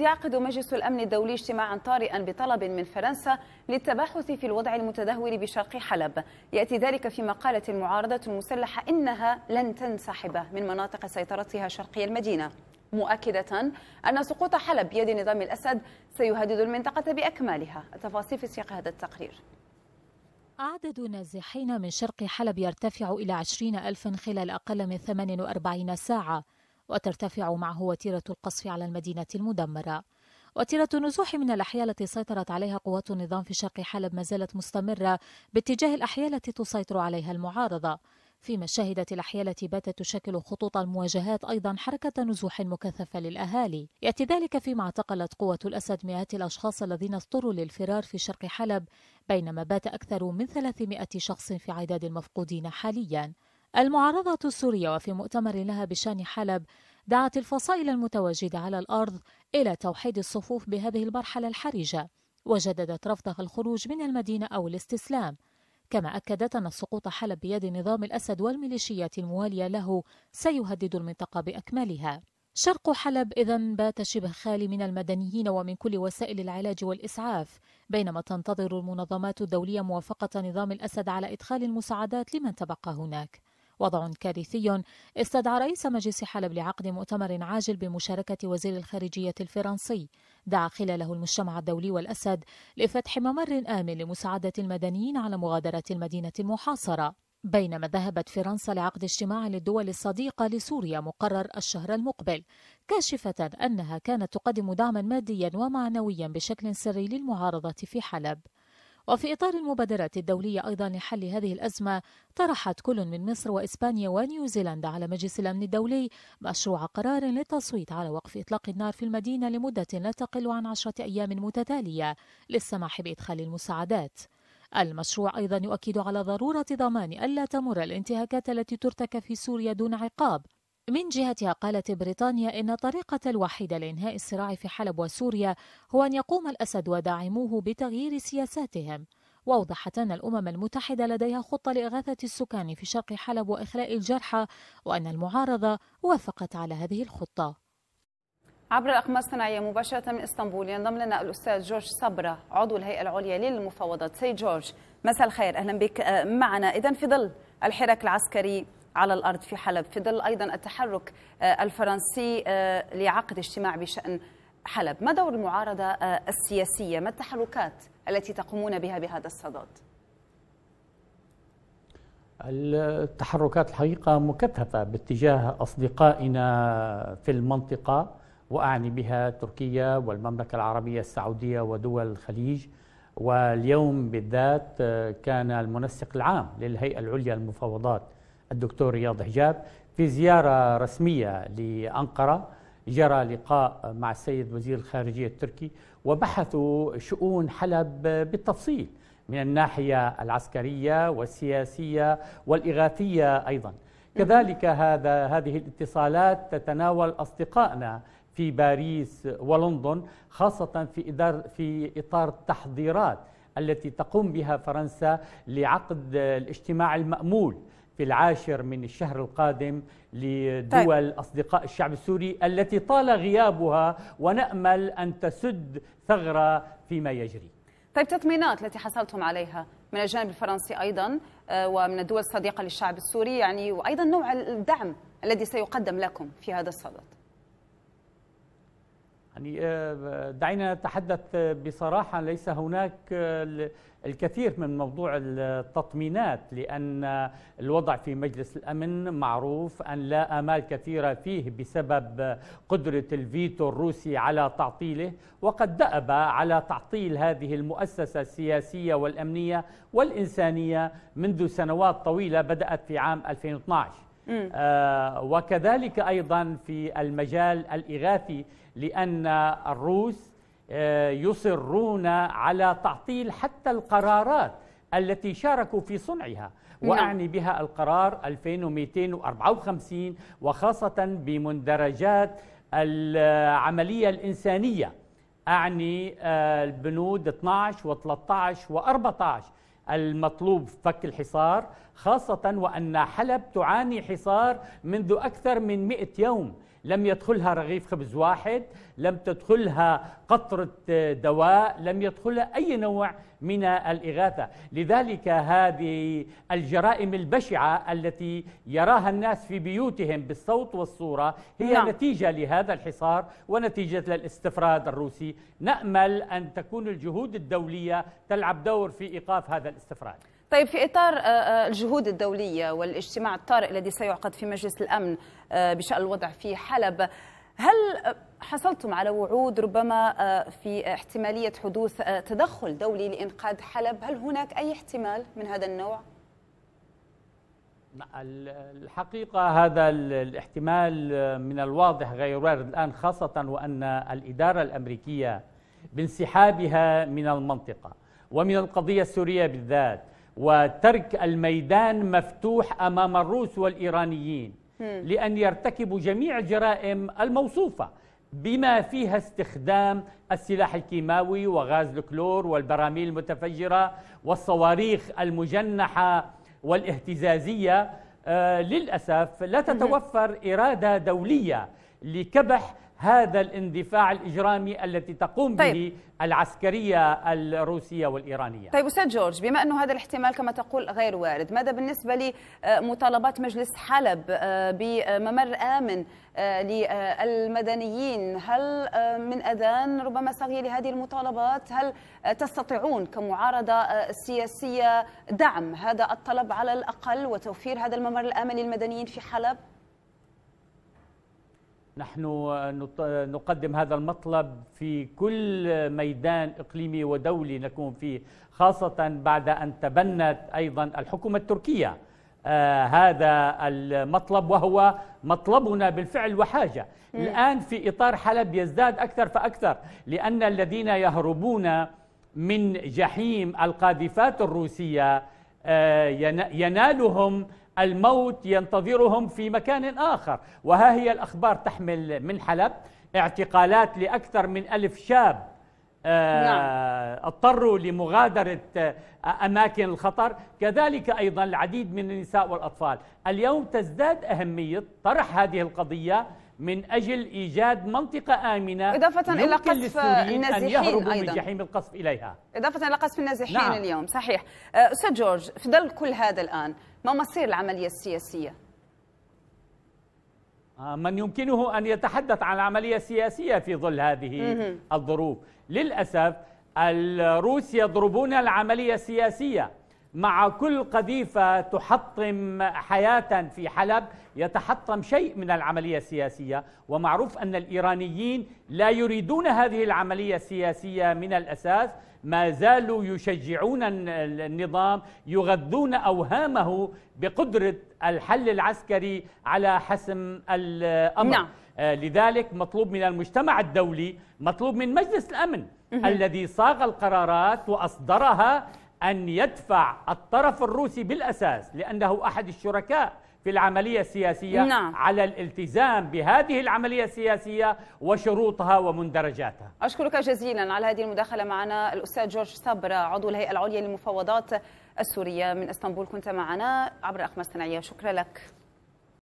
يعقد مجلس الأمن الدولي اجتماعا طارئا بطلب من فرنسا للتباحث في الوضع المتدهور بشرق حلب يأتي ذلك فيما قالت المعارضة المسلحة إنها لن تنسحب من مناطق سيطرتها شرقي المدينة مؤكدة أن سقوط حلب بيد نظام الأسد سيهدد المنطقة بأكمالها التفاصيل في سياق هذا التقرير عدد النازحين من شرق حلب يرتفع إلى 20 ألفا خلال أقل من 48 ساعة وترتفع معه وتيرة القصف على المدينة المدمرة وتيرة النزوح من الأحياء التي سيطرت عليها قوات النظام في شرق حلب ما زالت مستمرة باتجاه الأحياء التي تسيطر عليها المعارضة فيما شهدت الأحياء التي باتت تشكل خطوط المواجهات أيضا حركة نزوح مكثفة للأهالي يأتي ذلك فيما اعتقلت قوة الأسد مئات الأشخاص الذين اضطروا للفرار في شرق حلب بينما بات أكثر من 300 شخص في عداد المفقودين حالياً المعارضة السورية وفي مؤتمر لها بشان حلب دعت الفصائل المتواجدة على الأرض إلى توحيد الصفوف بهذه المرحلة الحرجة وجددت رفضها الخروج من المدينة أو الاستسلام كما أكدت أن سقوط حلب بيد نظام الأسد والميليشيات الموالية له سيهدد المنطقة بأكملها شرق حلب إذا بات شبه خالي من المدنيين ومن كل وسائل العلاج والإسعاف بينما تنتظر المنظمات الدولية موافقة نظام الأسد على إدخال المساعدات لمن تبقى هناك وضع كارثي استدعى رئيس مجلس حلب لعقد مؤتمر عاجل بمشاركة وزير الخارجية الفرنسي دعا خلاله المجتمع الدولي والأسد لفتح ممر آمن لمساعدة المدنيين على مغادرة المدينة المحاصرة بينما ذهبت فرنسا لعقد اجتماع للدول الصديقة لسوريا مقرر الشهر المقبل كاشفة أنها كانت تقدم دعما ماديا ومعنويا بشكل سري للمعارضة في حلب وفي إطار المبادرات الدولية أيضا لحل هذه الأزمة طرحت كل من مصر وإسبانيا ونيوزيلندا على مجلس الأمن الدولي مشروع قرار للتصويت على وقف إطلاق النار في المدينة لمدة لا تقل عن عشرة أيام متتالية للسماح بإدخال المساعدات المشروع أيضا يؤكد على ضرورة ضمان ألا تمر الانتهاكات التي ترتكب في سوريا دون عقاب من جهتها قالت بريطانيا إن الطريقة الوحيدة لإنهاء الصراع في حلب وسوريا هو أن يقوم الأسد وداعموه بتغيير سياساتهم وأوضحت أن الأمم المتحدة لديها خطة لإغاثة السكان في شرق حلب وإخلاء الجرحى وأن المعارضة وافقت على هذه الخطة عبر الأقمار الصناعية مباشرة من اسطنبول ينضم لنا الأستاذ جورج صبرة عضو الهيئة العليا للمفاوضات سيد جورج مساء الخير أهلا بك آه، معنا إذا في ظل الحراك العسكري على الأرض في حلب في ظل أيضا التحرك آه، الفرنسي آه، لعقد اجتماع بشأن حلب ما دور المعارضة آه، السياسية ما التحركات التي تقومون بها بهذا الصدد التحركات الحقيقة مكثفة باتجاه أصدقائنا في المنطقة وأعني بها تركيا والمملكة العربية السعودية ودول الخليج واليوم بالذات كان المنسق العام للهيئة العليا للمفاوضات الدكتور رياض حجاب في زيارة رسمية لأنقرة جرى لقاء مع السيد وزير الخارجية التركي وبحثوا شؤون حلب بالتفصيل من الناحية العسكرية والسياسية والإغاثية أيضا كذلك هذا هذه الاتصالات تتناول أصدقائنا في باريس ولندن خاصة في إدار في إطار التحضيرات التي تقوم بها فرنسا لعقد الاجتماع المأمول في العاشر من الشهر القادم طيب. لدول طيب. أصدقاء الشعب السوري التي طال غيابها ونأمل أن تسد ثغرة فيما يجري طيب تطمينات التي حصلتم عليها من الجانب الفرنسي أيضا آه، ومن الدول الصديقة للشعب السوري يعني وأيضا نوع الدعم الذي سيقدم لكم في هذا الصدد يعني آه، دعينا نتحدث بصراحة ليس هناك آه، الكثير من موضوع التطمينات لأن الوضع في مجلس الأمن معروف أن لا آمال كثيرة فيه بسبب قدرة الفيتو الروسي على تعطيله وقد دأب على تعطيل هذه المؤسسة السياسية والأمنية والإنسانية منذ سنوات طويلة بدأت في عام 2012 آه وكذلك أيضا في المجال الإغاثي لأن الروس آه يصرون على تعطيل حتى القرارات التي شاركوا في صنعها نعم. وأعني بها القرار 2254 وخاصة بمندرجات العملية الإنسانية أعني آه، البنود 12 و13 و14 المطلوب فك الحصار خاصة وأن حلب تعاني حصار منذ أكثر من مئة يوم لم يدخلها رغيف خبز واحد لم تدخلها قطرة آه، دواء لم يدخلها أي نوع من الإغاثة لذلك هذه الجرائم البشعة التي يراها الناس في بيوتهم بالصوت والصورة هي نعم. نتيجة لهذا الحصار ونتيجة للاستفراد الروسي نأمل أن تكون الجهود الدولية تلعب دور في إيقاف هذا الاستفراد طيب في إطار آه، آه، الجهود الدولية والاجتماع الطارئ الذي سيعقد في مجلس الأمن آه، بشأن الوضع في حلب هل حصلتم على وعود ربما في احتمالية حدوث تدخل دولي لإنقاذ حلب هل هناك أي احتمال من هذا النوع؟ نعم، الحقيقة هذا الاحتمال من الواضح غير وارد الآن خاصة وأن الإدارة الأمريكية بانسحابها من المنطقة ومن القضية السورية بالذات وترك الميدان مفتوح امام الروس والايرانيين لان يرتكبوا جميع الجرائم الموصوفه بما فيها استخدام السلاح الكيماوي وغاز الكلور والبراميل المتفجره والصواريخ المجنحه والاهتزازيه آه، للاسف لا تتوفر اراده دوليه لكبح هذا الاندفاع الإجرامي التي تقوم طيب. به العسكرية الروسية والإيرانية طيب أستاذ جورج بما أنه هذا الاحتمال كما تقول غير وارد ماذا بالنسبة لمطالبات مجلس حلب آه، بممر آمن آه، للمدنيين هل آه، من أذان ربما صاغية لهذه المطالبات هل تستطيعون كمعارضة سياسية دعم هذا الطلب على الأقل وتوفير هذا الممر الآمن للمدنيين في حلب؟ نحن نقدم هذا المطلب في كل ميدان إقليمي ودولي نكون فيه خاصة بعد أن تبنت أيضا الحكومة التركية آه، هذا المطلب وهو مطلبنا بالفعل وحاجة الآن في إطار حلب يزداد أكثر فأكثر لأن الذين يهربون من جحيم القاذفات الروسية آه، ينالهم الموت ينتظرهم في مكان آخر وها هي الأخبار تحمل من حلب اعتقالات لأكثر من ألف شاب آه، نعم. اضطروا لمغادرة آه، أماكن الخطر كذلك أيضا العديد من النساء والأطفال اليوم تزداد أهمية طرح هذه القضية من أجل إيجاد منطقة آمنة إضافة إلى قصف النازحين أيضا من جحيم القصف إليها إضافة إلى قصف النازحين نعم. اليوم صحيح أه، أستاذ جورج في ظل كل هذا الآن ما مصير العملية السياسية؟ آه، من يمكنه أن يتحدث عن العملية السياسية في ظل هذه مه. الظروف للأسف الروس يضربون العملية السياسية مع كل قذيفة تحطم حياة في حلب يتحطم شيء من العملية السياسية ومعروف أن الإيرانيين لا يريدون هذه العملية السياسية من الأساس ما زالوا يشجعون النظام يغذون أوهامه بقدرة الحل العسكري على حسم الأمر نعم. آه، لذلك مطلوب من المجتمع الدولي مطلوب من مجلس الأمن الذي صاغ القرارات وأصدرها أن يدفع الطرف الروسي بالأساس لأنه أحد الشركاء في العملية السياسية نعم. على الالتزام بهذه العملية السياسية وشروطها ومندرجاتها أشكرك جزيلا على هذه المداخلة معنا الأستاذ جورج صبرا عضو الهيئة العليا للمفاوضات السورية من اسطنبول كنت معنا عبر أقمار صناعية شكرا لك